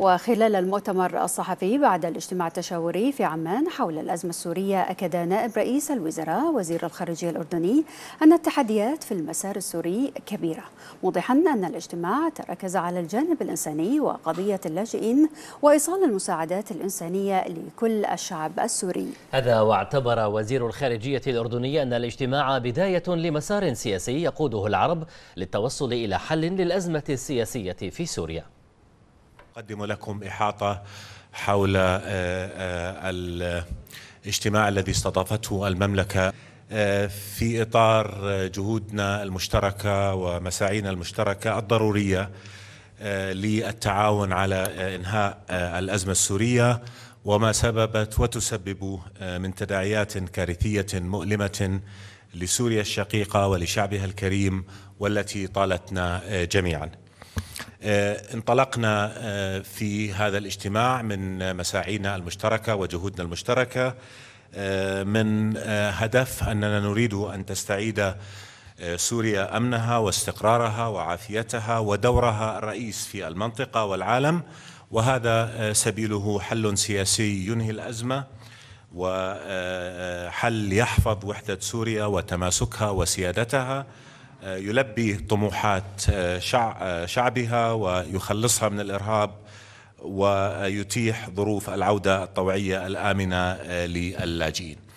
وخلال المؤتمر الصحفي بعد الاجتماع التشاوري في عمان حول الأزمة السورية أكد نائب رئيس الوزراء وزير الخارجية الأردني أن التحديات في المسار السوري كبيرة موضحا أن الاجتماع تركز على الجانب الإنساني وقضية اللاجئين وإيصال المساعدات الإنسانية لكل الشعب السوري هذا واعتبر وزير الخارجية الأردني أن الاجتماع بداية لمسار سياسي يقوده العرب للتوصل إلى حل للأزمة السياسية في سوريا أقدم لكم إحاطة حول آه، آه، الاجتماع الذي استضافته المملكة آه، في إطار جهودنا المشتركة ومساعينا المشتركة الضرورية للتعاون على إنهاء الأزمة السورية وما سببت وتسبب من تداعيات كارثية مؤلمة لسوريا الشقيقة ولشعبها الكريم والتي طالتنا جميعاً آه، انطلقنا آه، في هذا الاجتماع من مساعينا المشتركة وجهودنا المشتركة آه، من هدف أننا نريد أن تستعيد سوريا أمنها واستقرارها وعافيتها ودورها الرئيس في المنطقة والعالم وهذا سبيله حل سياسي ينهي الأزمة وحل يحفظ وحدة سوريا وتماسكها وسيادتها آه، يلبي طموحات آه، آه، شعبها ويخلصها من الارهاب ويتيح ظروف العوده الطوعيه الامنه للاجئين